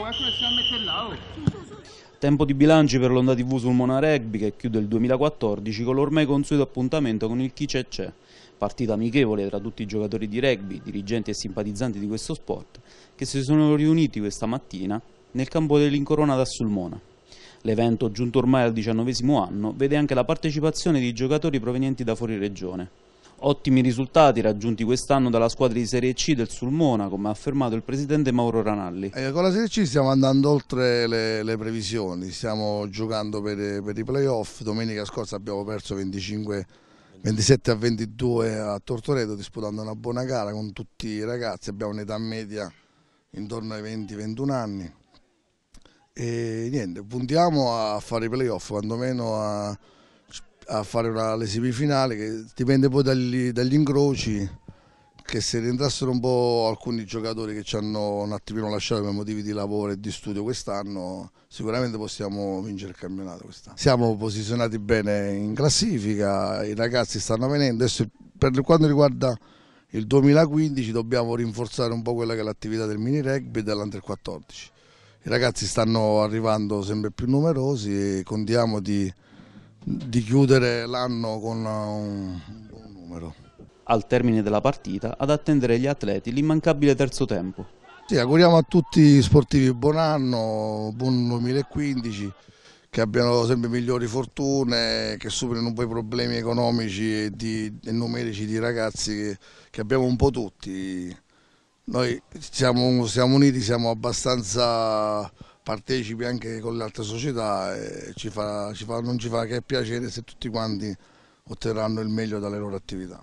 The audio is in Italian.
Oh. Tempo di bilanci per l'Onda TV sul Mona Rugby che chiude il 2014 con l'ormai consueto appuntamento con il Chi c'è c'è, partita amichevole tra tutti i giocatori di rugby, dirigenti e simpatizzanti di questo sport che si sono riuniti questa mattina nel campo dell'Incoronata a Mona. L'evento, giunto ormai al diciannovesimo anno, vede anche la partecipazione di giocatori provenienti da fuori regione. Ottimi risultati raggiunti quest'anno dalla squadra di Serie C del Sulmona, come ha affermato il presidente Mauro Ranalli. Eh, con la Serie C stiamo andando oltre le, le previsioni, stiamo giocando per, per i playoff, domenica scorsa abbiamo perso 25 27 a 22 a Tortoreto disputando una buona gara con tutti i ragazzi, abbiamo un'età media intorno ai 20-21 anni e niente, puntiamo a fare i playoff, quantomeno a, a fare una, le semifinali che dipende poi dagli, dagli, incroci che se rientrassero un po' alcuni giocatori che ci hanno un attimino lasciato per motivi di lavoro e di studio quest'anno sicuramente possiamo vincere il campionato quest'anno. Siamo posizionati bene in classifica, i ragazzi stanno venendo, adesso per quanto riguarda il 2015 dobbiamo rinforzare un po' quella che è l'attività del mini rugby e dell'Under 14. I ragazzi stanno arrivando sempre più numerosi e contiamo di di chiudere l'anno con eh, un buon numero. Al termine della partita ad attendere gli atleti l'immancabile terzo tempo. Sì, auguriamo a tutti gli sportivi buon anno, buon 2015, che abbiano sempre migliori fortune, che superino un po' i problemi economici e, di, e numerici di ragazzi che, che, abbiamo un po' tutti. Noi siamo, siamo uniti, siamo abbastanza partecipi anche con le altre società e ci fa, ci fa, non ci fa che piacere se tutti quanti otterranno il meglio dalle loro attività.